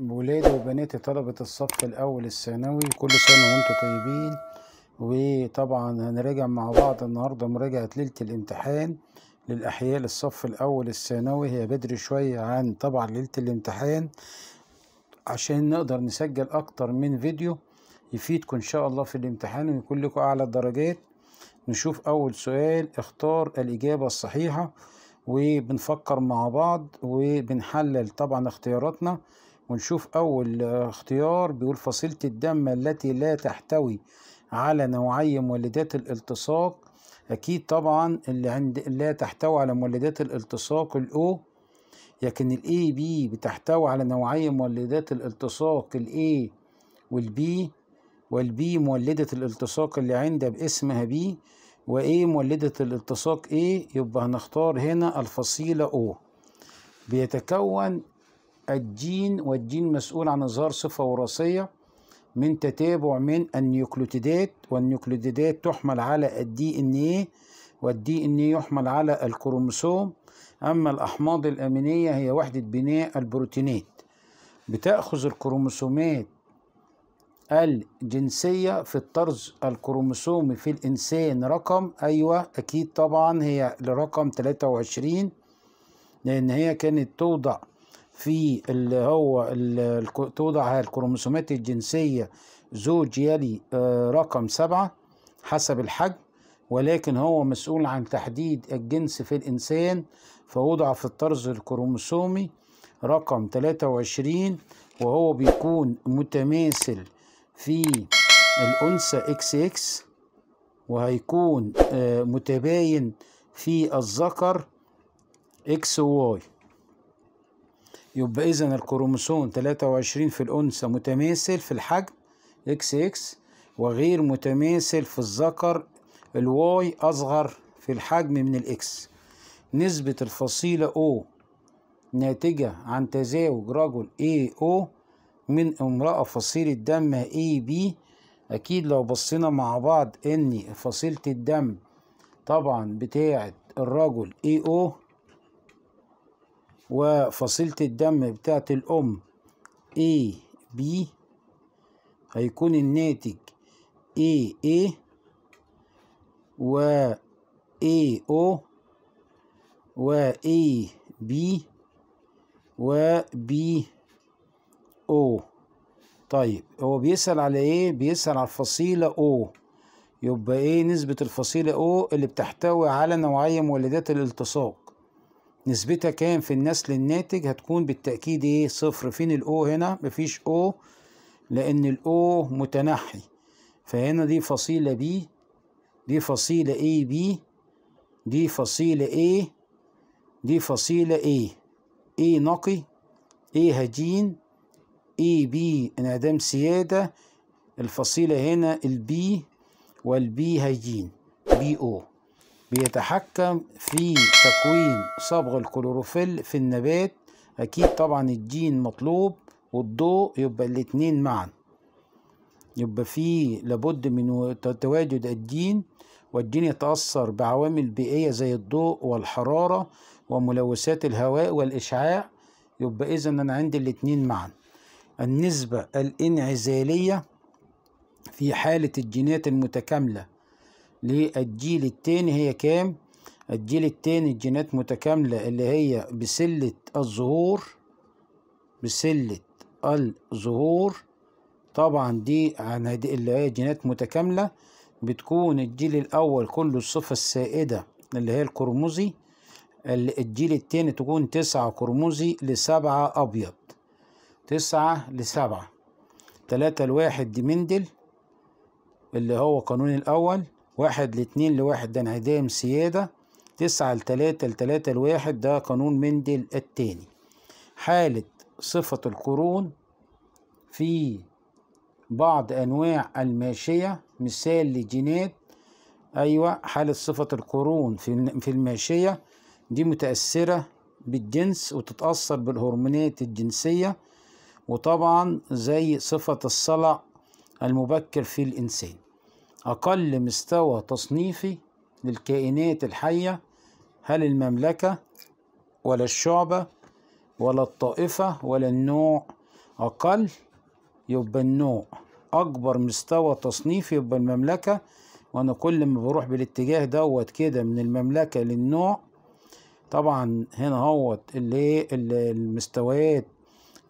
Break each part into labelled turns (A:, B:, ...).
A: ولادي وبناتي طلبة الصف الأول الثانوي كل سنة وأنتم طيبين وطبعا هنراجع مع بعض النهاردة مراجعة ليلة الامتحان للأحياء للصف الأول الثانوي هي بدري شوية عن طبعا ليلة الامتحان عشان نقدر نسجل أكتر من فيديو يفيدكم إن شاء الله في الامتحان ويكون لكم أعلى الدرجات نشوف أول سؤال اختار الإجابة الصحيحة وبنفكر مع بعض وبنحلل طبعا اختياراتنا ونشوف أول اختيار بيقول فصيلة الدم التي لا تحتوي على نوعي مولدات الالتصاق أكيد طبعا اللي عند لا تحتوي على مولدات الالتصاق الأو لكن الاي بي بتحتوي على نوعي مولدات الالتصاق الاي والبي والبي مولدة الالتصاق اللي عندها باسمها بي وايه مولدة الالتصاق ايه يبقى هنختار هنا الفصيلة او بيتكون الجين والجين مسؤول عن إظهار صفة وراثية من تتابع من النيوكليوتيدات والنيوكليوتيدات تحمل على الدي ان ايه والدي ان ايه يحمل على الكروموسوم أما الأحماض الأمينية هي وحدة بناء البروتينات بتأخذ الكروموسومات الجنسية في الطرز الكروموسومي في الإنسان رقم أيوة أكيد طبعا هي لرقم 23 لأن هي كانت توضع في اللي هو اللي توضع الكروموسومات الجنسية زوج يلي آه، رقم سبعة حسب الحجم ولكن هو مسؤول عن تحديد الجنس في الإنسان فوضع في الطرز الكروموسومي رقم 23 وهو بيكون متماثل في الأنثى اكس اكس وهيكون آه، متباين في الذكر اكس واي يبقى إذا الكروموسوم 23 في الأنثى متماثل في الحجم إكس إكس وغير متماثل في الذكر الواي أصغر في الحجم من الإكس نسبة الفصيلة O ناتجة عن تزاوج رجل AO من امرأة فصيلة دم AB أكيد لو بصينا مع بعض إن فصيلة الدم طبعا بتاعة الرجل AO وفصيلة الدم بتاعة الأم A B هيكون الناتج A A و A O و A B و B O طيب هو بيسأل على ايه؟ بيسأل على الفصيلة O يبقى ايه نسبة الفصيلة O اللي بتحتوي على نوعية مولدات الالتصاق نسبتها كام في النسل الناتج هتكون بالتأكيد ايه صفر فين الاو هنا مفيش او لان الاو متنحي فهنا دي فصيلة بي دي فصيلة اي بي دي فصيلة اي دي فصيلة اي اي نقي اي هجين اي بي انعدام سيادة الفصيلة هنا البي والبي هجين بي او بيتحكم في تكوين صبغ الكلوروفيل في النبات اكيد طبعا الجين مطلوب والضوء يبقى الاتنين معا يبقى في لابد من تواجد الجين والجين يتأثر بعوامل بيئية زي الضوء والحرارة وملوثات الهواء والإشعاع يبقى إذا أنا عندي الاتنين معا النسبة الانعزالية في حالة الجينات المتكاملة للجيل التاني هي كام الجيل التاني الجينات متكاملة اللي هي بسلة الظهور بسلة الظهور طبعا دي عن اللي هي جينات متكاملة بتكون الجيل الأول كله الصفة السائدة اللي هي القرمزي الجيل التاني تكون تسعة قرمزي لسبعة أبيض تسعة لسبعة تلاتة لواحد دي مندل اللي هو قانون الأول واحد لاتنين لواحد ده انعدام سيادة تسعة لتلاتة لتلاتة لواحد ده قانون مندل التاني حالة صفة القرون في بعض أنواع الماشية مثال لجينات أيوة حالة صفة القرون في الماشية دي متأثرة بالجنس وتتأثر بالهرمونات الجنسية وطبعا زي صفة الصلع المبكر في الإنسان أقل مستوى تصنيفي للكائنات الحية هل المملكة ولا الشعبة ولا الطائفة ولا النوع أقل يبقى النوع أكبر مستوى تصنيفي يبقى المملكة وأنا كل ما بروح بالاتجاه دوت كده من المملكة للنوع طبعا هنا هوت اللي المستويات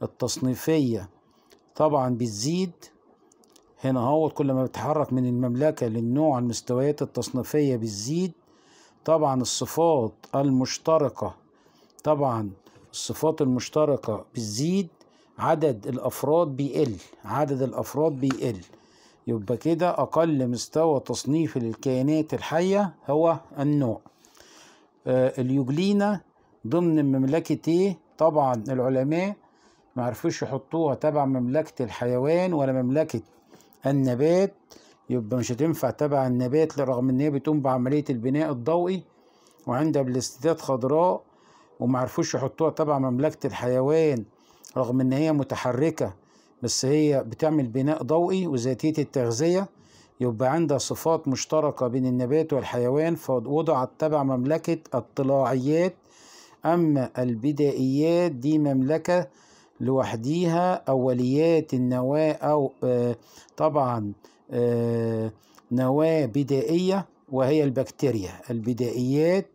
A: التصنيفية طبعا بتزيد هنا اهوت كل ما بتحرك من المملكة للنوع المستويات التصنيفية بتزيد طبعا الصفات المشتركة طبعا الصفات المشتركة بتزيد عدد الأفراد بيقل عدد الأفراد بيقل يبقى كده أقل مستوى تصنيف للكائنات الحية هو النوع آه اليوجلينا ضمن مملكة إيه؟ طبعا العلماء معرفوش يحطوها تبع مملكة الحيوان ولا مملكة النبات يبقى مش هتنفع تبع النبات رغم ان هي بتقوم بعملية البناء الضوئي وعندها بالاستداد خضراء ومعرفوش يحطوها تبع مملكة الحيوان رغم ان هي متحركة بس هي بتعمل بناء ضوئي وذاتية التغذية يبقى عندها صفات مشتركة بين النبات والحيوان فوضعت تبع مملكة الطلاعيات أما البدائيات دي مملكة لوحديها أوليات النواة أو آه، طبعا آه، نواة بدائية وهي البكتيريا البدائيات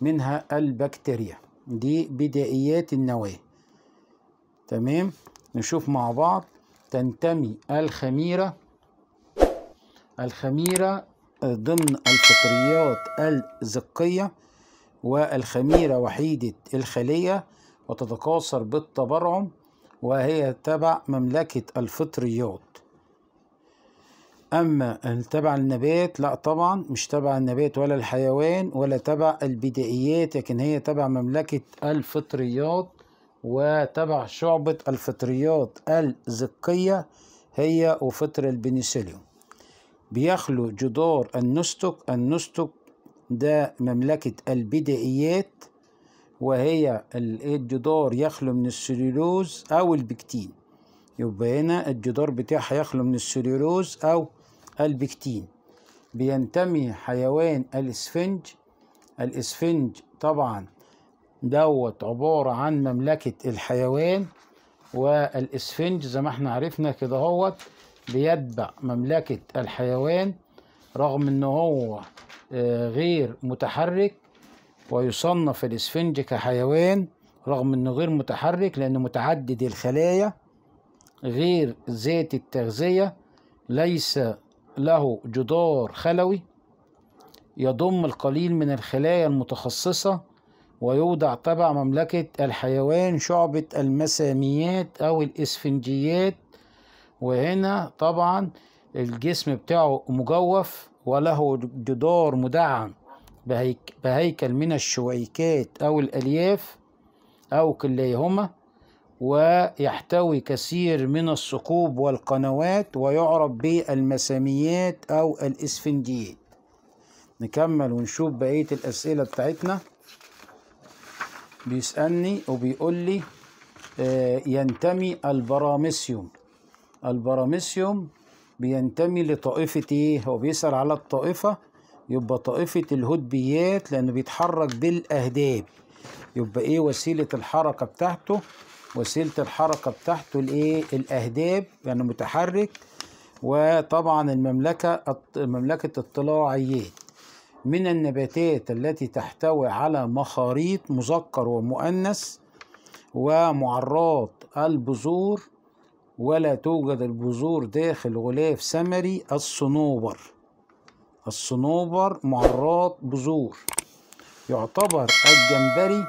A: منها البكتيريا دي بدائيات النواة تمام نشوف مع بعض تنتمي الخميرة الخميرة ضمن الفطريات الزقية والخميرة وحيدة الخلية وتتكاثر بالتبرعم وهي تبع مملكة الفطريات أما تبع النبات لا طبعا مش تبع النبات ولا الحيوان ولا تبع البدائيات لكن هي تبع مملكة الفطريات وتبع شعبة الفطريات الزقية هي وفطر البنسيليوم بيخلو جدار النستك النستك ده مملكة البدائيات وهي الجدار يخلو من السليلوز أو البكتين يبقى هنا الجدار بتاعها يخلو من السليلوز أو البكتين بينتمي حيوان الإسفنج الإسفنج طبعا دوت عبارة عن مملكة الحيوان والإسفنج زي ما احنا عرفنا كده هوت بيتبع مملكة الحيوان رغم ان هو آه، غير متحرك ويصنف الاسفنج كحيوان رغم انه غير متحرك لانه متعدد الخلايا غير ذات التغذية ليس له جدار خلوي يضم القليل من الخلايا المتخصصة ويوضع تبع مملكة الحيوان شعبة المساميات أو الإسفنجيات وهنا طبعا الجسم بتاعه مجوف وله جدار مدعم بهيك بهيكل من الشويكات أو الألياف أو كليهما ويحتوي كثير من الثقوب والقنوات ويعرف بالمساميات أو الإسفنجيات نكمل ونشوف بقية الأسئلة بتاعتنا بيسألني وبيقول لي آه، ينتمي البراميسيوم البراميسيوم بينتمي لطائفة ايه هو بيسأل على الطائفة يبقى طائفة الهدبيات لأنه بيتحرك بالأهداب يبقى إيه وسيلة الحركة بتاعته وسيلة الحركة بتاعته الإيه الأهداب يعني متحرك وطبعا المملكة مملكة الطلاعيات من النباتات التي تحتوي على مخاريط مذكر ومؤنث ومعرات البذور ولا توجد البذور داخل غلاف ثمري الصنوبر الصنوبر معرات بذور يعتبر الجمبري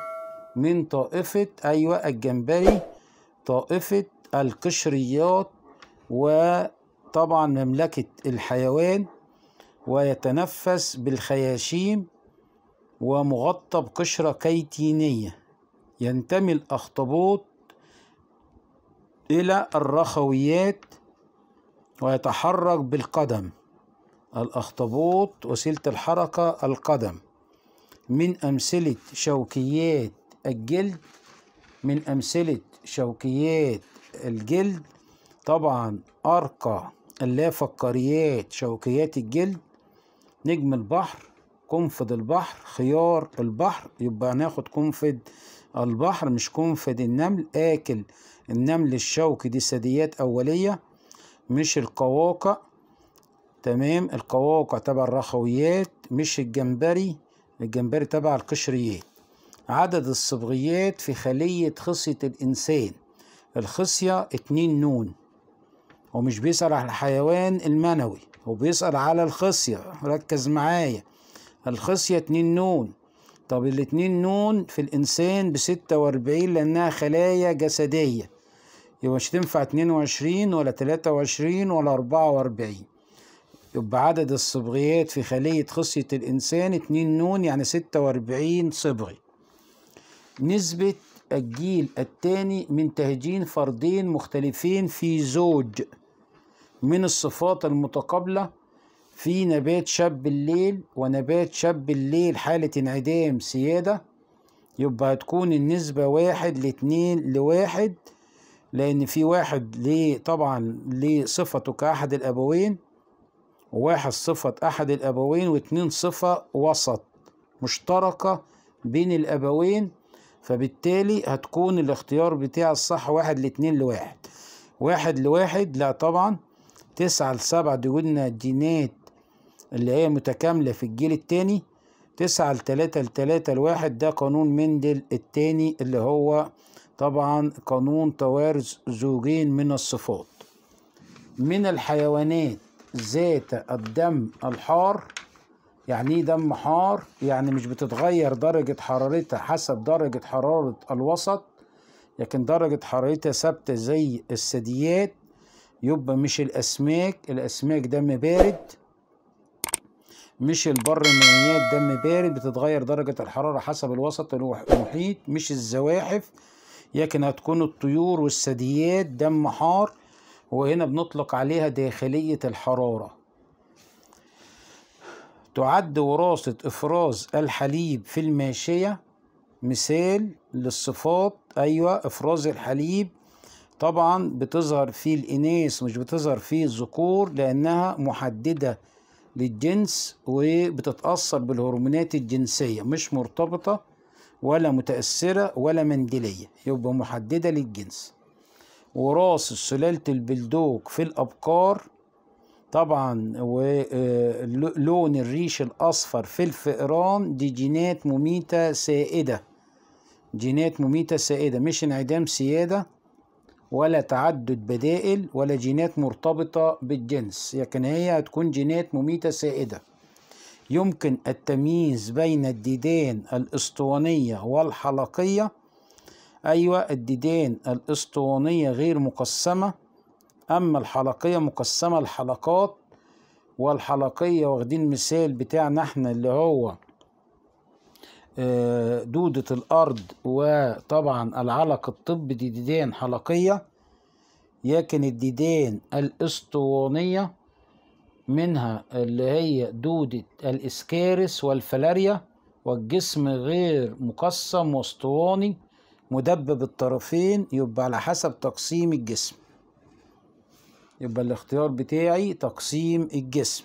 A: من طائفة أيوة الجمبري طائفة القشريات وطبعا مملكة الحيوان ويتنفس بالخياشيم ومغطى بقشرة كيتينية ينتمي الأخطبوط إلى الرخويات ويتحرك بالقدم الأخطبوط وسيلة الحركة القدم من أمثلة شوكيات الجلد من أمثلة شوكيات الجلد طبعا أرقى اللافقاريات شوكيات الجلد نجم البحر قنفذ البحر خيار البحر يبقى هناخد قنفذ البحر مش قنفذ النمل آكل النمل الشوكي دي ثدييات أولية مش القواقع تمام القواقع تبع الرخويات مش الجمبري الجمبري تبع القشريات عدد الصبغيات في خلية خصية الإنسان الخصية اتنين نون هو مش بيسأل على الحيوان المنوي هو بيسأل على الخصية ركز معايا الخصية اتنين نون طب الاتنين نون في الإنسان بستة وأربعين لأنها خلايا جسدية يبقى مش تنفع اتنين وعشرين ولا تلاتة وعشرين ولا أربعة وأربعين يبقى عدد الصبغيات في خلية خصية الإنسان 2 نون يعني 46 صبغي نسبة الجيل الثاني من تهجين فردين مختلفين في زوج من الصفات المتقابلة في نبات شاب الليل ونبات شاب الليل حالة انعدام سيادة يبقى هتكون النسبة واحد لاتنين لواحد لأن في واحد ليه طبعا ليه صفته كأحد الأبوين واحد صفة أحد الأبوين واتنين صفة وسط مشتركة بين الأبوين فبالتالي هتكون الاختيار بتاع الصح واحد لاتنين لواحد واحد لواحد لا طبعا تسعة لسبعة دي قلنا الجينات اللي هي متكاملة في الجيل التاني تسعة لتلاتة لتلاتة لواحد ده قانون مندل التاني اللي هو طبعا قانون توارث زوجين من الصفات من الحيوانات ذات الدم الحار يعني ايه دم حار يعني مش بتتغير درجة حرارتها حسب درجة حرارة الوسط لكن درجة حرارتها ثابتة زي الثدييات يبقى مش الأسماك الأسماك دم بارد مش البرميات دم بارد بتتغير درجة الحرارة حسب الوسط المحيط مش الزواحف لكن هتكون الطيور والثدييات دم حار وهنا بنطلق عليها داخلية الحرارة تعد وراثة إفراز الحليب في الماشية مثال للصفات أيوة إفراز الحليب طبعا بتظهر في الإناث مش بتظهر في الذكور لأنها محددة للجنس وبتتأثر بالهرمونات الجنسية مش مرتبطة ولا متأثرة ولا منديلية يبقى محددة للجنس وراس سلالة البلدوك في الأبقار طبعا ولون آه، الريش الأصفر في الفئران دي جينات مميتة سائدة جينات مميتة سائدة مش انعدام سيادة ولا تعدد بدائل ولا جينات مرتبطة بالجنس لكن هي هتكون جينات مميتة سائدة يمكن التمييز بين الديدان الأسطوانية والحلقية أيوة الديدان الأسطوانية غير مقسمة أما الحلقية مقسمة لحلقات والحلقية واخدين مثال بتاعنا احنا اللي هو آه، دودة الأرض وطبعا العلق الطبي دي ديدان حلقية لكن الديدان الأسطوانية منها اللي هي دودة الإسكارس والفلاريا والجسم غير مقسم واسطواني مدبب الطرفين يبقى على حسب تقسيم الجسم يبقى الاختيار بتاعي تقسيم الجسم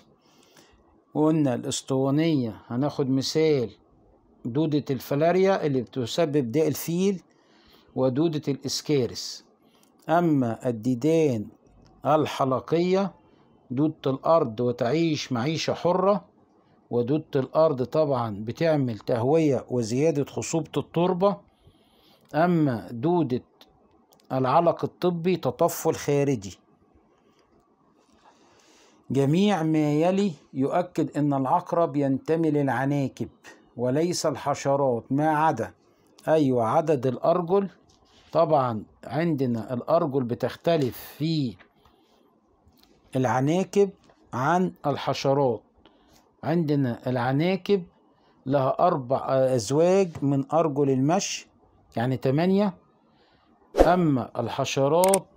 A: وقلنا الاسطوانية هناخد مثال دودة الفلاريا اللي بتسبب داء الفيل ودودة الإسكارس أما الديدان الحلقية دودة الأرض وتعيش معيشة حرة ودودة الأرض طبعا بتعمل تهوية وزيادة خصوبة التربة أما دودة العلق الطبي تطفل خارجي جميع ما يلي يؤكد أن العقرب ينتمي للعناكب وليس الحشرات ما عدا أيوة عدد الأرجل طبعا عندنا الأرجل بتختلف في العناكب عن الحشرات عندنا العناكب لها أربع أزواج من أرجل المشي يعني تمانية أما الحشرات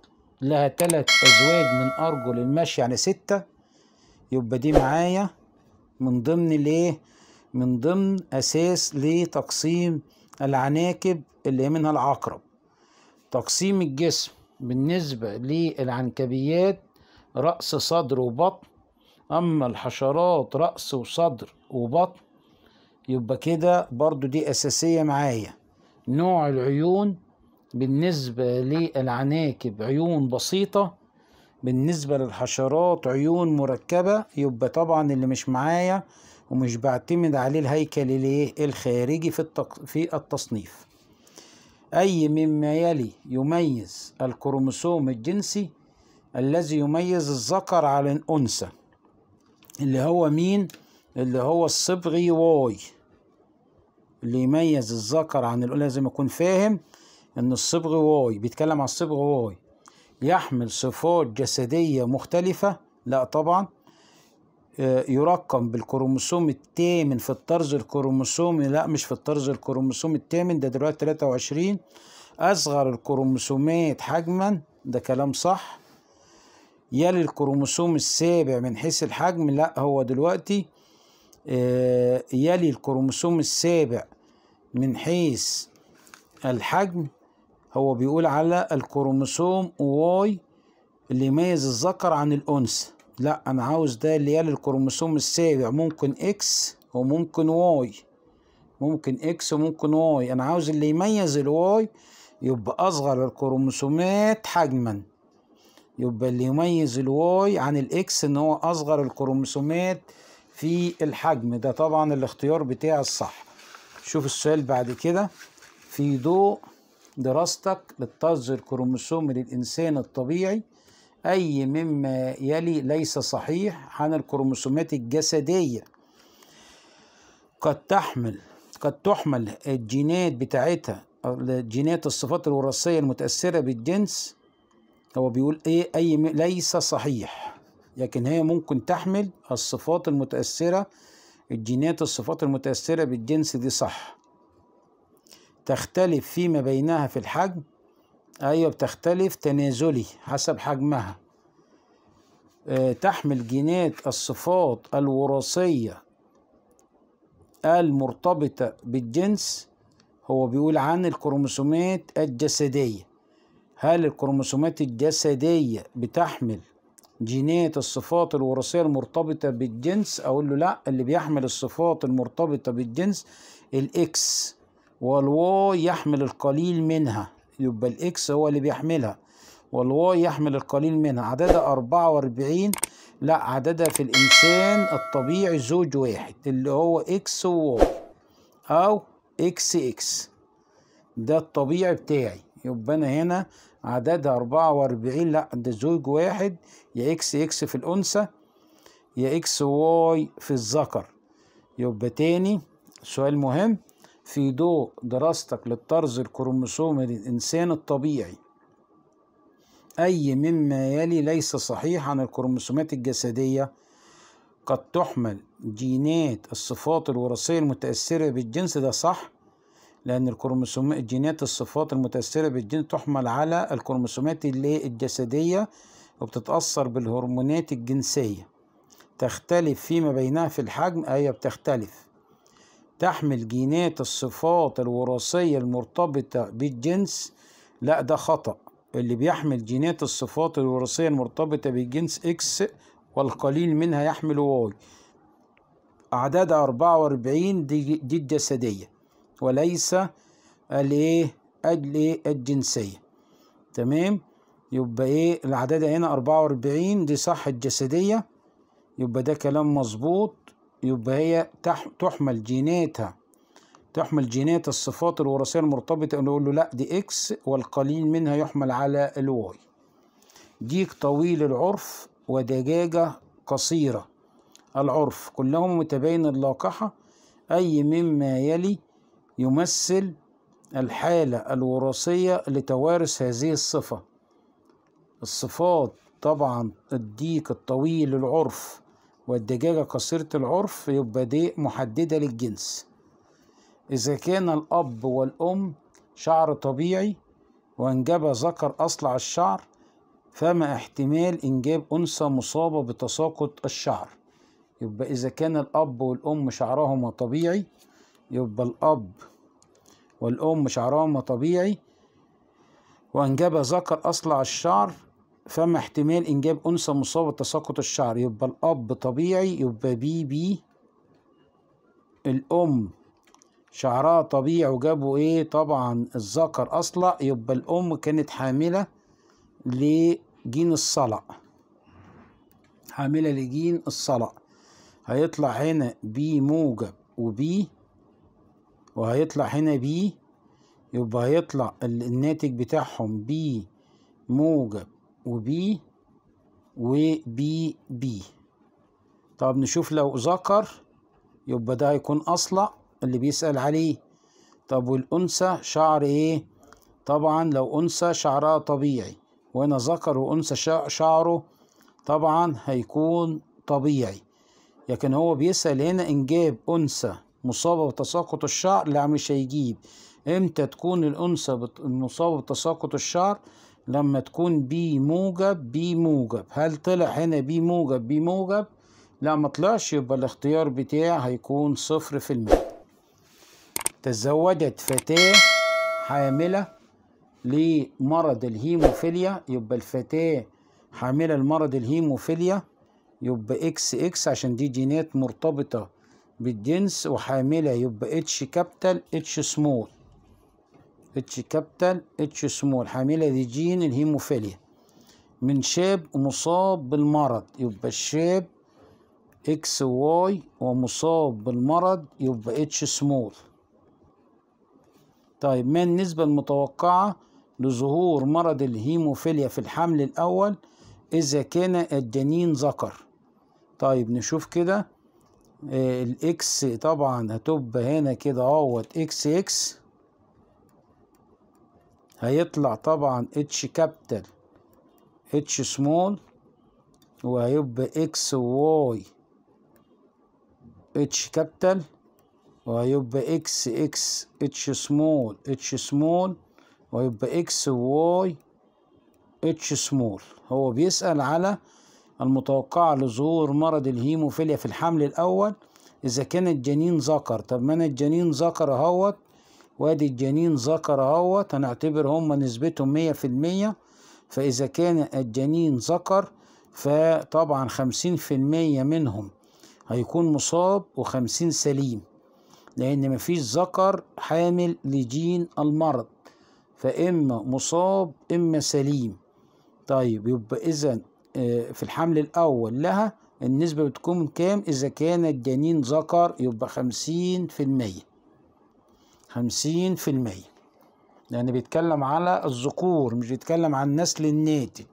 A: لها تلات أزواج من أرجل المشي يعني ستة يبقى دي معايا من ضمن الايه من ضمن أساس لتقسيم العناكب اللي منها العقرب تقسيم الجسم بالنسبة للعنكبيات رأس صدر وبطن أما الحشرات رأس وصدر وبطن يبقى كده برضو دي أساسية معايا نوع العيون بالنسبة للعناكب عيون بسيطة بالنسبة للحشرات عيون مركبة يبقى طبعا اللي مش معايا ومش بعتمد عليه الهيكل الايه الخارجي في التق... في التصنيف اي مما يلي يميز الكروموسوم الجنسي الذي يميز الذكر على الانثى اللي هو مين اللي هو الصبغي واي اللي يميز الذكر عن الأنثى لازم أكون فاهم إن الصبغ واي بيتكلم على الصبغ واي يحمل صفات جسدية مختلفة لا طبعا آه، يرقم بالكروموسوم الثامن في الطرز الكروموسومي لا مش في الطرز الكروموسوم الثامن ده دلوقتي 23 أصغر الكروموسومات حجما ده كلام صح يلي الكروموسوم السابع من حيث الحجم لا هو دلوقتي آه، يلي الكروموسوم السابع من حيث الحجم هو بيقول على الكروموسوم واي اللي يميز الذكر عن الأنثى لا أنا عاوز ده اللي يلي الكروموسوم السابع ممكن إكس وممكن واي ممكن إكس وممكن واي أنا عاوز اللي يميز الواي يبقى أصغر الكروموسومات حجما يبقى اللي يميز الواي عن الإكس إن هو أصغر الكروموسومات في الحجم ده طبعا الاختيار بتاعي الصح شوف السؤال بعد كده في ضوء دراستك للطز الكروموسومي للإنسان الطبيعي أي مما يلي ليس صحيح عن الكروموسومات الجسدية قد تحمل قد تحمل الجينات بتاعتها جينات الصفات الوراثية المتأثرة بالجنس هو بيقول إيه أي ليس صحيح لكن هي ممكن تحمل الصفات المتأثرة الجينات الصفات المتأثرة بالجنس دي صح تختلف فيما بينها في الحجم أيوة بتختلف تنازلي حسب حجمها آه، تحمل جينات الصفات الوراثية المرتبطة بالجنس هو بيقول عن الكروموسومات الجسدية هل الكروموسومات الجسدية بتحمل جينات الصفات الوراثية المرتبطة بالجنس أقول له لأ اللي بيحمل الصفات المرتبطة بالجنس الإكس والواي يحمل القليل منها يبقى الإكس هو اللي بيحملها والواي يحمل القليل منها عددها 44 لا عددها في الإنسان الطبيعي زوج واحد اللي هو إكس وواي أو إكس إكس ده الطبيعي بتاعي يبقى أنا هنا عددها 44 لا ده زوج واحد يا اكس اكس في الانثى يا اكس واي في الذكر يبقى تاني سؤال مهم في ضوء دراستك للطرز الكروموسومي للإنسان الطبيعي أي مما يلي ليس صحيح عن الكروموسومات الجسدية قد تحمل جينات الصفات الوراثية المتأثرة بالجنس ده صح لأن الكروموسوم الجينات الصفات المتأثرة بالجين تحمل على الكروموسومات اللي الجسدية وبتتأثر بالهرمونات الجنسية تختلف فيما بينها في الحجم أي بتختلف تحمل جينات الصفات الوراثية المرتبطة بالجنس لا ده خطأ اللي بيحمل جينات الصفات الوراثية المرتبطة بالجنس إكس والقليل منها يحمل واي أعداد 44 دي, دي الجسدية وليس الايه الجنسيه تمام يبقى ايه العدد هنا 44 دي صح الجسديه يبقى ده كلام مظبوط يبقى هي تحمل جيناتها تحمل جينات الصفات الوراثيه المرتبطه نقول له لا دي اكس والقليل منها يحمل على الواي ديك طويل العرف ودجاجه قصيره العرف كلهم متباين اللاقحة أي مما يلي يمثل الحالة الوراثية لتوارث هذه الصفة الصفات طبعا الديك الطويل العرف والدجاجة قصيرة العرف يبقى دي محددة للجنس إذا كان الأب والأم شعر طبيعي وأنجب ذكر أصلع الشعر فما احتمال إنجاب أنثى مصابة بتساقط الشعر يبقى إذا كان الأب والأم شعرهما طبيعي يبقى الأب والأم شعرها طبيعي وأنجب ذكر أصلع الشعر فما احتمال إنجاب أنثى مصابة تساقط الشعر يبقى الأب طبيعي يبقى بي بي الأم شعرها طبيعي وجابوا إيه طبعا الذكر أصلع يبقى الأم كانت حاملة لجين الصلع حاملة لجين الصلع هيطلع هنا بي موجب وبي وهيطلع هنا بي يبقى هيطلع الناتج بتاعهم بي موجب وبي وبي بي طب نشوف لو ذكر يبقى ده هيكون أصلع اللي بيسأل عليه طب والأنثى شعر إيه؟ طبعا لو أنثى شعرها طبيعي وهنا ذكر وأنثى شعره طبعا هيكون طبيعي لكن هو بيسأل هنا إن جاب أنثى مصابة بتساقط الشعر لا مش هيجيب امتى تكون الانثى بت... مصابة بتساقط الشعر لما تكون بي موجب بي موجب هل طلع هنا بي موجب بي موجب لا ما طلعش يبقى الاختيار بتاعي هيكون صفر في المية تزوجت فتاة حاملة لمرض الهيموفيليا يبقى الفتاة حاملة لمرض الهيموفيليا يبقى اكس اكس عشان دي جينات مرتبطة بالجنس وحاملة يبقى اتش كابيتال اتش سمول اتش كابيتال اتش سمول حاملة دي جين الهيموفيليا من شاب مصاب بالمرض يبقى الشاب اكس واي ومصاب بالمرض يبقى اتش سمول طيب ما النسبة المتوقعة لظهور مرض الهيموفيليا في الحمل الأول إذا كان الجنين ذكر طيب نشوف كده الاكس طبعا هتبقى هنا كده اهوت اكس اكس هيطلع طبعا اتش كابيتال اتش سمول وهيبقى اكس واي اتش كابيتال وهيبقى اكس اكس اتش سمول اتش سمول وهيبقى اكس واي اتش سمول هو بيسأل على المتوقعة لظهور مرض الهيموفيليا في الحمل الأول إذا كان الجنين ذكر طب ما أنا الجنين ذكر أهوت وادي الجنين ذكر أهوت هنعتبر هما نسبتهم مية في المية فإذا كان الجنين ذكر فطبعا خمسين في المية منهم هيكون مصاب وخمسين سليم لأن مفيش ذكر حامل لجين المرض فإما مصاب إما سليم طيب يبقى إذا آه، في الحمل الأول لها النسبة بتكون من كام إذا كان الجنين ذكر يبقى خمسين في المية خمسين في المية لأن بيتكلم على الذكور مش بيتكلم عن النسل الناتج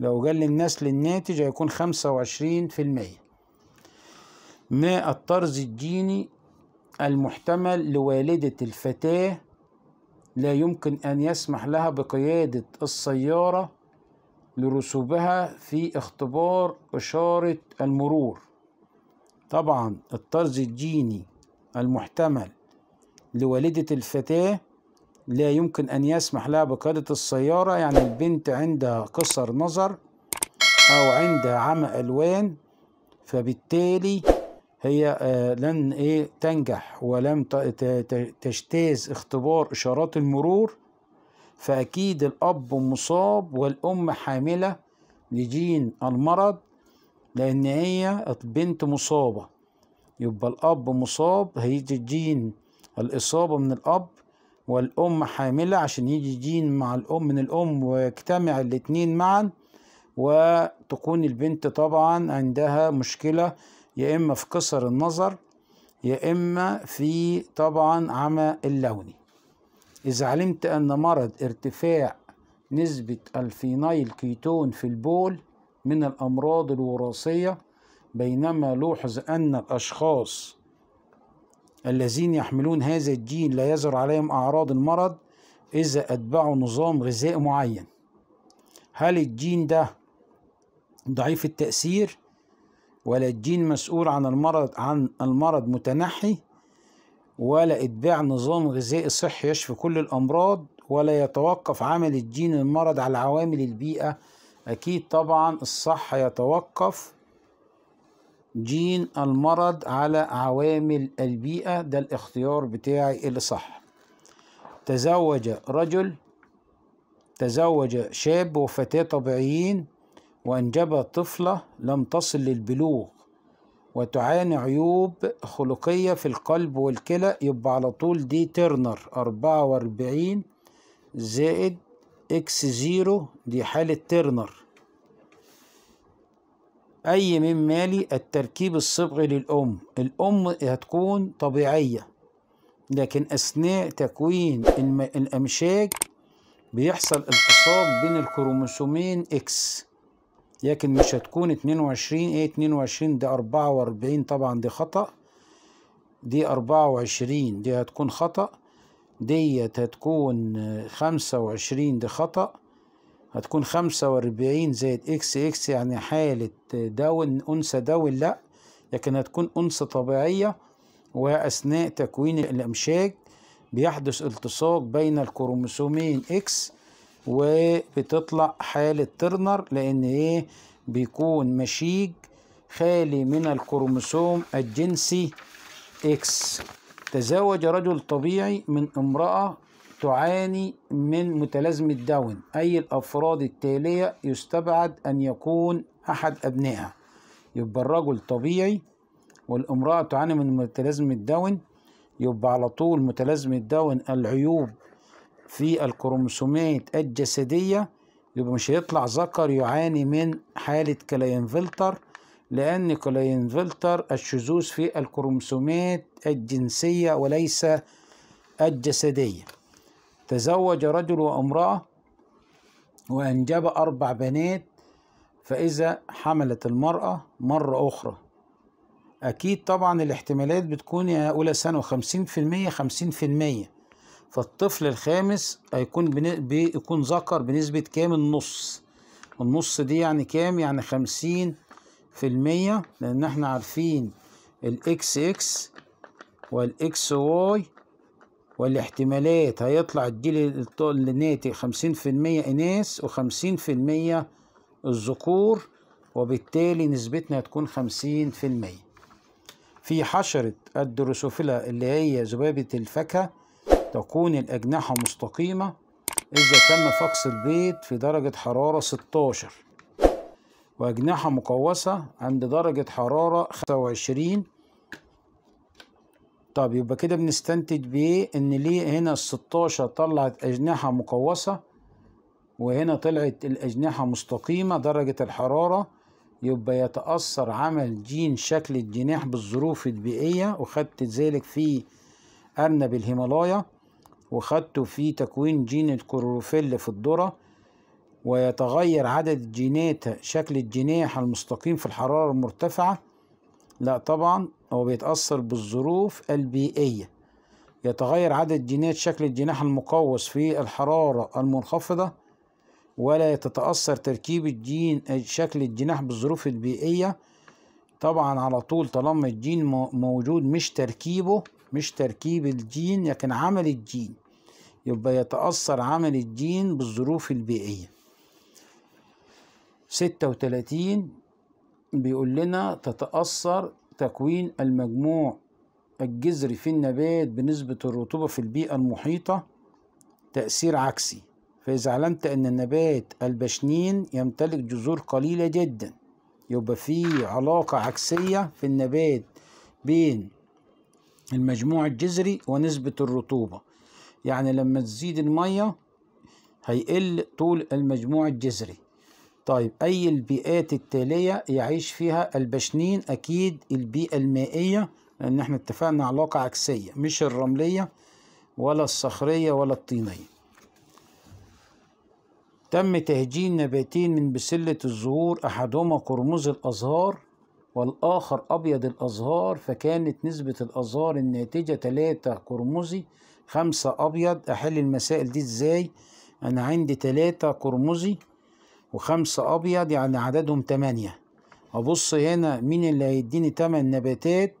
A: لو جال النسل الناتج هيكون خمسة وعشرين في المية ما الطرز الجيني المحتمل لوالدة الفتاة لا يمكن أن يسمح لها بقيادة السيارة لرسوبها في اختبار إشارة المرور طبعا الطرز الجيني المحتمل لوالدة الفتاة لا يمكن أن يسمح لها بقيادة السيارة يعني البنت عندها قصر نظر أو عندها عمى ألوان فبالتالي هي آه، لن إيه، تنجح ولم تجتاز اختبار إشارات المرور فأكيد الأب مصاب والأم حاملة لجين المرض لأن هي بنت مصابة يبقى الأب مصاب هيجي جين الإصابة من الأب والأم حاملة عشان يجي جين مع الأم من الأم ويجتمع الاتنين معا وتكون البنت طبعا عندها مشكلة يا إما في قصر النظر يا إما في طبعا عمى اللوني إذا علمت أن مرض ارتفاع نسبة الفينايل كيتون في البول من الأمراض الوراثية بينما لوحظ أن الأشخاص الذين يحملون هذا الجين لا يظهر عليهم أعراض المرض إذا أتبعوا نظام غذائي معين هل الجين ده ضعيف التأثير ولا الجين مسؤول عن المرض عن المرض متنحي ولا إتباع نظام غذائي صحي يشفي كل الأمراض ولا يتوقف عمل الجين المرض على عوامل البيئة أكيد طبعا الصح يتوقف جين المرض على عوامل البيئة ده الاختيار بتاعي اللي صح تزوج رجل تزوج شاب وفتاة طبيعيين وانجب طفلة لم تصل للبلوغ وتعاني عيوب خلقية في القلب والكلى يبقى على طول دي ترنر أربعة وأربعين زائد إكس زيرو دي حالة ترنر أي من مالي التركيب الصبغي للأم الأم هتكون طبيعية لكن أثناء تكوين الأمشاج بيحصل التصاق بين الكروموسومين إكس لكن مش هتكون اتنين وعشرين ايه اتنين وعشرين دي اربعة واربعين طبعا دي خطأ دي اربعة وعشرين دي هتكون خطأ ديت هتكون خمسة وعشرين دي خطأ هتكون خمسة واربعين زائد اكس اكس يعني حالة داون انثى داون لا لكن هتكون انثى طبيعية واثناء تكوين الامشاج بيحدث التصاق بين الكروموسومين اكس وبتطلع حالة ترنر لأن إيه بيكون مشيج خالي من الكروموسوم الجنسي إكس تزوج رجل طبيعي من امرأة تعاني من متلازمة داون أي الأفراد التالية يستبعد أن يكون أحد أبنائها يبقى الرجل طبيعي والامرأة تعاني من متلازمة داون يبقى على طول متلازمة داون العيوب في الكروموسومات الجسدية يبقى مش هيطلع ذكر يعاني من حالة كلاينفلتر لأن كلاينفلتر الشذوذ في الكروموسومات الجنسية وليس الجسدية تزوج رجل وامرأة وأنجب أربع بنات فإذا حملت المرأة مرة أخرى أكيد طبعا الاحتمالات بتكون يا أولى ثانوي خمسين في المية خمسين في المية فالطفل الخامس هيكون بيكون ذكر بنسبة كام النص النص دي يعني كام يعني خمسين في المية لأن احنا عارفين الاكس اكس والاكس واي والاحتمالات هيطلع الجيل الناتج خمسين في المية إناث وخمسين في المية الذكور وبالتالي نسبتنا هتكون خمسين في المية في حشرة الدروسوفيلا اللي هي ذبابة الفاكهة تكون الأجنحة مستقيمة إذا تم فقس البيض في درجة حرارة 16 وأجنحة مقوسة عند درجة حرارة 25 طب يبقى كده بنستنتج بإيه إن ليه هنا الستاشر 16 طلعت أجنحة مقوسة وهنا طلعت الأجنحة مستقيمة درجة الحرارة يبقى يتأثر عمل جين شكل الجناح بالظروف البيئية وخدت ذلك في أرنب الهيمالايا وخدته في تكوين جين الكلوروفيل في الذرة ويتغير عدد الجينات شكل الجناح المستقيم في الحرارة المرتفعة لا طبعا هو بيتأثر بالظروف البيئية يتغير عدد جينات شكل الجناح المقوس في الحرارة المنخفضة ولا يتتأثر تركيب الجين شكل الجناح بالظروف البيئية طبعا على طول طالما الجين موجود مش تركيبه مش تركيب الجين لكن عمل الجين يبقى يتأثر عمل الجين بالظروف البيئية ستة وتلاتين بيقول لنا تتأثر تكوين المجموع الجذري في النبات بنسبة الرطوبة في البيئة المحيطة تأثير عكسي فإذا علمت أن النبات البشنين يمتلك جذور قليلة جدا يبقى في علاقة عكسية في النبات بين المجموع الجذري ونسبة الرطوبة يعني لما تزيد المية هيقل طول المجموع الجذري طيب أي البيئات التالية يعيش فيها البشنين أكيد البيئة المائية لأن احنا اتفقنا علاقة عكسية مش الرملية ولا الصخرية ولا الطينية تم تهجين نباتين من بسلة الزهور أحدهما قرمز الأزهار والآخر أبيض الأزهار فكانت نسبة الأزهار الناتجة ثلاثه قرمزي خمسة أبيض أحل المسائل دي إزاي أنا عندي تلاتة قرمزي وخمسة أبيض يعني عددهم تمانية أبص هنا مين اللي هيديني تمن نباتات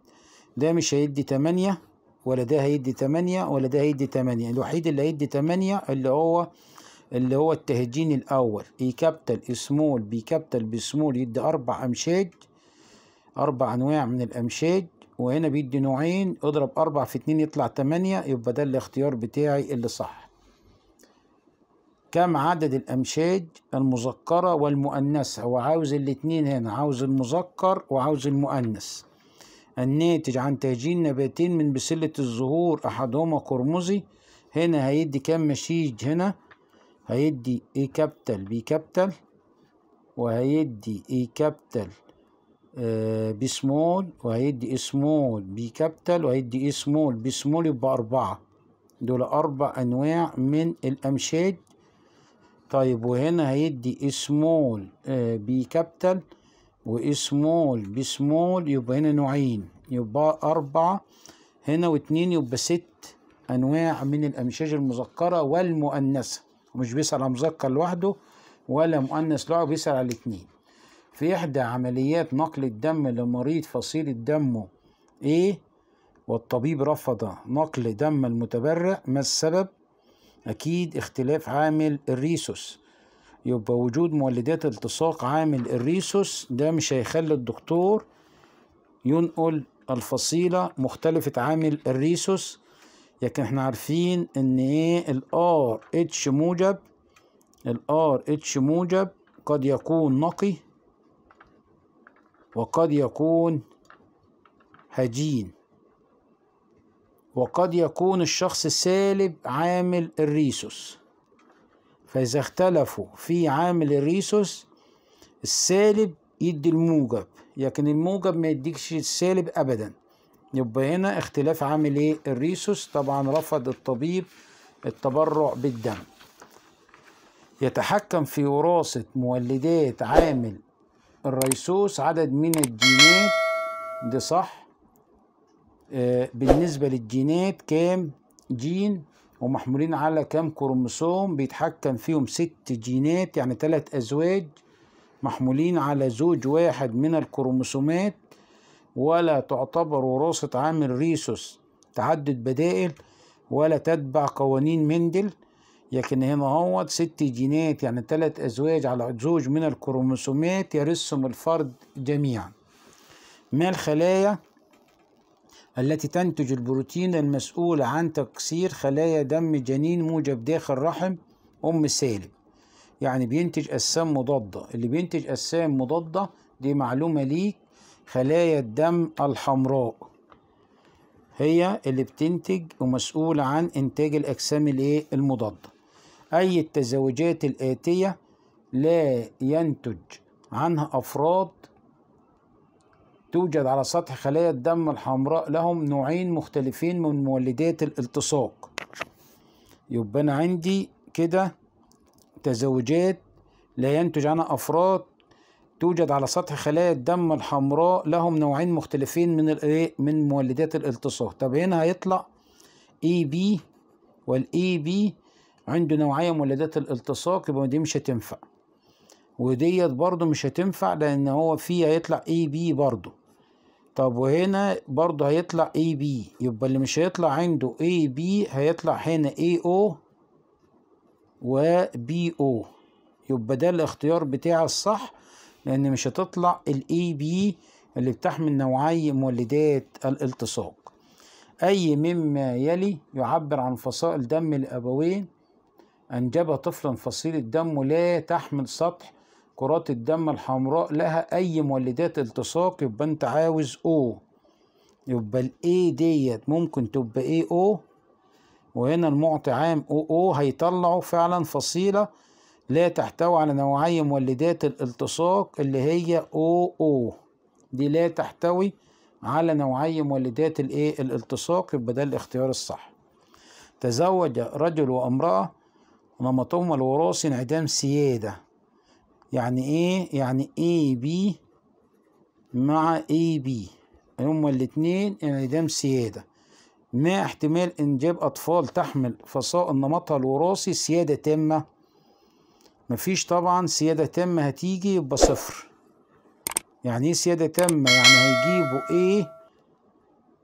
A: ده مش هيدي تمانية ولا ده هيدي تمانية ولا ده هيدي تمانية الوحيد اللي هيدي تمانية اللي هو اللي هو التهجين الأول إي كابتل سمول بي كابتل بسمول يدي أربع أمشاج أربع أنواع من الأمشاج وهنا بيدي نوعين اضرب أربعة في اتنين يطلع تمانية يبقى ده الاختيار بتاعي اللي صح كم عدد الأمشاج المذكرة والمؤنثة وعاوز الاتنين هنا عاوز المذكر وعاوز المؤنث الناتج عن تهجين نباتين من بسلة الزهور أحدهما قرمزي هنا هيدي كام مشيج هنا هيدي اي كابتل بي كابتل وهيدي اي كابتل آه، بسمول وهيدي سمول بكابيتال وهيدي سمول بسمول يبقى أربعة دول أربع أنواع من الأمشاد طيب وهنا هيدي سمول آه، بكابيتال وسمول بسمول يبقى هنا نوعين يبقى أربعة هنا واتنين يبقى ست أنواع من الأمشاج المذكرة والمؤنثة مش بيسأل على مذكر لوحده ولا مؤنث لوحده بيسأل على الاتنين في إحدى عمليات نقل الدم لمريض فصيلة دمه إيه والطبيب رفض نقل دم المتبرع ما السبب؟ أكيد اختلاف عامل الريسوس يبقى وجود مولدات التصاق عامل الريسوس ده مش هيخلي الدكتور ينقل الفصيلة مختلفة عامل الريسوس لكن احنا عارفين ان ايه الار اتش موجب الار اتش موجب قد يكون نقي وقد يكون هجين وقد يكون الشخص السالب عامل الريسوس فإذا اختلفوا في عامل الريسوس السالب يدي الموجب لكن الموجب ما يديكش السالب أبدا يبقى هنا اختلاف عامل ايه الريسوس طبعا رفض الطبيب التبرع بالدم يتحكم في وراثة مولدات عامل الريسوس عدد من الجينات دي صح آه بالنسبة للجينات كام جين ومحمولين على كام كروموسوم بيتحكم فيهم ست جينات يعني تلات أزواج محمولين على زوج واحد من الكروموسومات ولا تعتبر وراثة عامل ريسوس تعدد بدائل ولا تتبع قوانين مندل لكن هنا هوت ست جينات يعني تلات أزواج على زوج من الكروموسومات يرسم الفرد جميعا ما الخلايا التي تنتج البروتين المسؤول عن تكسير خلايا دم جنين موجب داخل رحم أم سالب يعني بينتج أجسام مضادة اللي بينتج أجسام مضادة دي معلومة ليك خلايا الدم الحمراء هي اللي بتنتج ومسؤولة عن إنتاج الأجسام الإيه المضادة أي التزاوجات الآتية لا ينتج عنها أفراد توجد على سطح خلايا الدم الحمراء لهم نوعين مختلفين من مولدات الالتصاق يبقى أنا عندي كده تزاوجات لا ينتج عنها أفراد توجد على سطح خلايا الدم الحمراء لهم نوعين مختلفين من إيه، من مولدات الالتصاق طب هنا هيطلع اي e بي والاي بي e عنده نوعية مولدات الالتصاق يبقى دي مش هتنفع وديت برضو مش هتنفع لان هو فيه هيطلع اي بي برضو طب وهنا برضو هيطلع اي بي يبقى اللي مش هيطلع عنده اي بي هيطلع هنا اي او وبي او يبقى ده الاختيار بتاعي الصح لان مش هتطلع الاي بي اللي بتحمل نوعي مولدات الالتصاق اي مما يلي يعبر عن فصائل دم الابوين أنجب طفلا فصيل الدم لا تحمل سطح كرات الدم الحمراء لها أي مولدات التصاق يبقى أنت عاوز أو يبقى الإي ديت ممكن تبقى أي أو وهنا المعطي عام أو أو هيطلعوا فعلا فصيلة لا تحتوي على نوعي مولدات الالتصاق اللي هي أو أو دي لا تحتوي على نوعي مولدات الايه الالتصاق يبقى ده الاختيار الصح تزوج رجل وامرأة نمطهم الوراثي انعدام سيادة يعني ايه يعني اي بي مع اي بي هما الاتنين انعدام سيادة ما احتمال انجاب اطفال تحمل فصائل نمطها الوراثي سيادة تامة مفيش طبعا سيادة تامة هتيجي يبقى صفر يعني ايه سيادة تامة يعني هيجيبوا ايه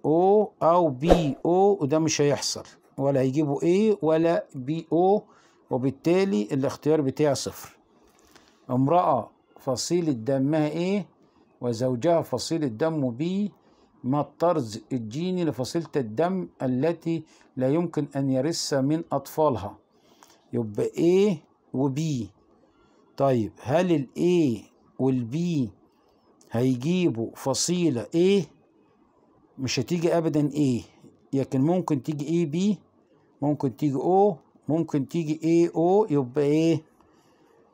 A: او او بي او وده مش هيحصل ولا هيجيبوا ايه ولا بي او وبالتالي الاختيار بتاعي صفر امرأة فصيلة دمها ايه وزوجها فصيلة دمه بي ما الطرز الجيني لفصيلة الدم التي لا يمكن أن يرث من أطفالها يبقى ايه وبي طيب هل الايه والبي هيجيبوا فصيلة ايه مش هتيجي ابدا ايه لكن ممكن تيجي ايه بي ممكن تيجي او ممكن تيجي اي او يبقى ايه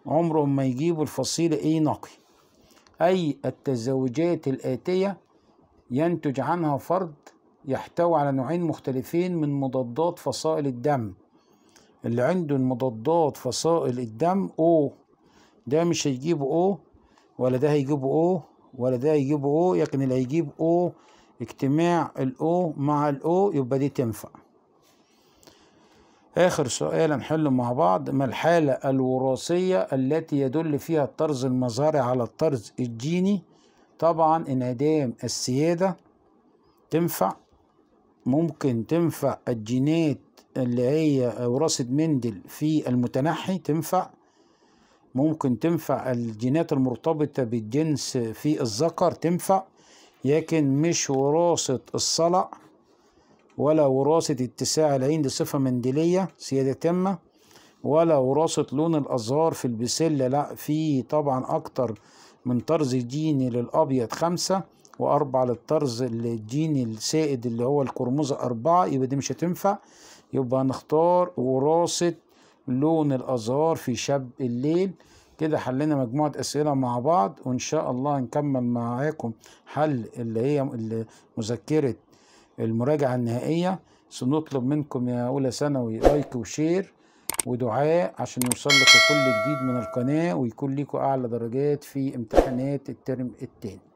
A: عمرهم ما يجيبوا الفصيل ايه نقي اي التزاوجات الاتية ينتج عنها فرد يحتوي على نوعين مختلفين من مضادات فصائل الدم اللي عنده مضادات فصائل الدم او ده مش هيجيب او ولا ده هيجيب او ولا ده هيجيب او لكن اللي هيجيب او اجتماع الاو مع الاو يبقى دي تنفع آخر سؤال هنحله مع بعض ما الحالة الوراثية التي يدل فيها الطرز المزارع على الطرز الجيني طبعا انعدام السيادة تنفع ممكن تنفع الجينات اللي هي وراثة مندل في المتنحي تنفع ممكن تنفع الجينات المرتبطة بالجنس في الذكر تنفع لكن مش وراثة الصلع ولا وراثة اتساع العين دي صفة منديلية سيادة تامة ولا وراثة لون الأزهار في البسلة لا في طبعا أكتر من طرز جيني للأبيض خمسة وأربعة للطرز الجيني السائد اللي هو القرمزة أربعة يبقى دي مش هتنفع يبقى هنختار وراثة لون الأزهار في شاب الليل كده حلينا مجموعة أسئلة مع بعض وإن شاء الله نكمل معاكم حل اللي هي مذكرة المراجعة النهائية سنطلب منكم يا أولى ثانوي لايك وشير ودعاء عشان يوصل لكم كل جديد من القناة ويكون لكم أعلى درجات في امتحانات الترم التاني